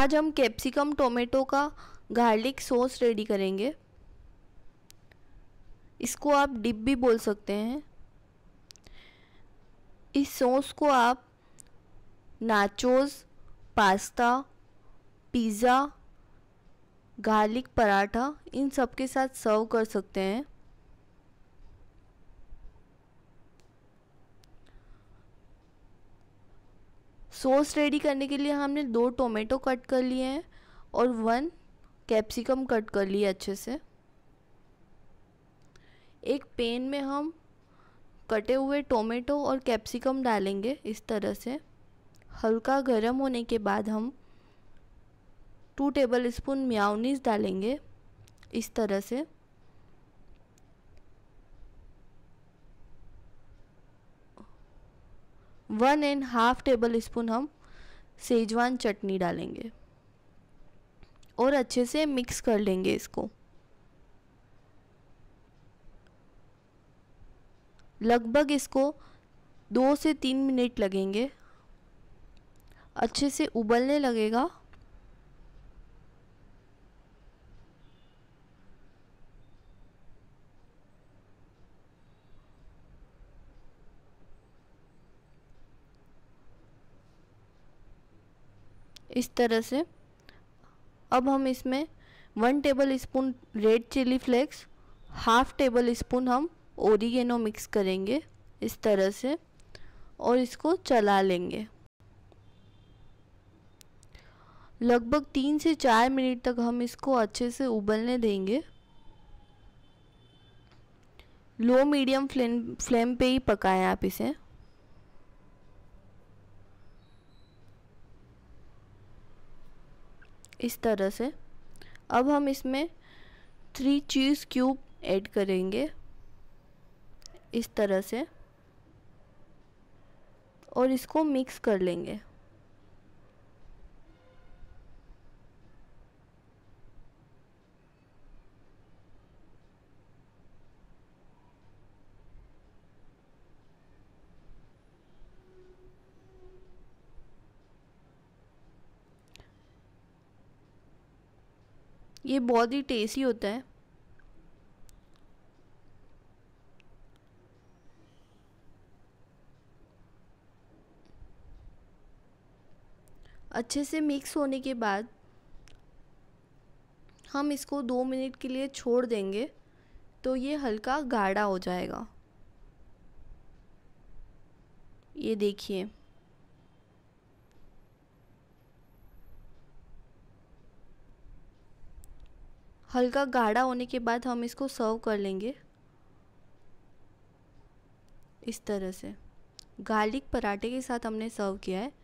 आज हम capsicum tomato का गार्लिक सॉस रेडी करेंगे इसको आप डिप भी बोल सकते हैं इस सॉस को आप nachos pasta pizza garlic paratha इन सब के साथ सर्व कर सकते हैं सॉस रेडी करने के लिए हमने दो टोमेटो कट कर लिए हैं और वन कैप्सिकम कट कर लिए अच्छे से एक पेन में हम कटे हुए टोमेटो और कैप्सिकम डालेंगे इस तरह से हल्का गर्म होने के बाद हम टू टेबल स्पून म्याउनीस डालेंगे इस तरह से one and half tablespoon हम सेजवान चटनी डालेंगे और अच्छे से मिक्स कर लेंगे इसको लगभग इसको दो से तीन मिनट लगेंगे अच्छे से उबलने लगेगा इस तरह से अब हम इसमें one tablespoon red chilli flakes half tablespoon हम ओरिगेनो मिक्स करेंगे इस तरह से और इसको चला लेंगे लगभग तीन से चार मिनट तक हम इसको अच्छे से उबलने देंगे लो मीडियम फ्लेम फ्लेम पे ही पकाएं आप इसे इस तरह से अब हम इसमें थ्री चीज़ क्यूब ऐड करेंगे इस तरह से और इसको मिक्स कर लेंगे ये बहुत ही टेस्टी होता है अच्छे से मिक्स होने के बाद हम इसको दो मिनट के लिए छोड़ देंगे तो ये हल्का गाढ़ा हो जाएगा ये देखिए हल्का गाढ़ा होने के बाद हम इसको सर्व कर लेंगे इस तरह से गार्लिक पराठे के साथ हमने सर्व किया है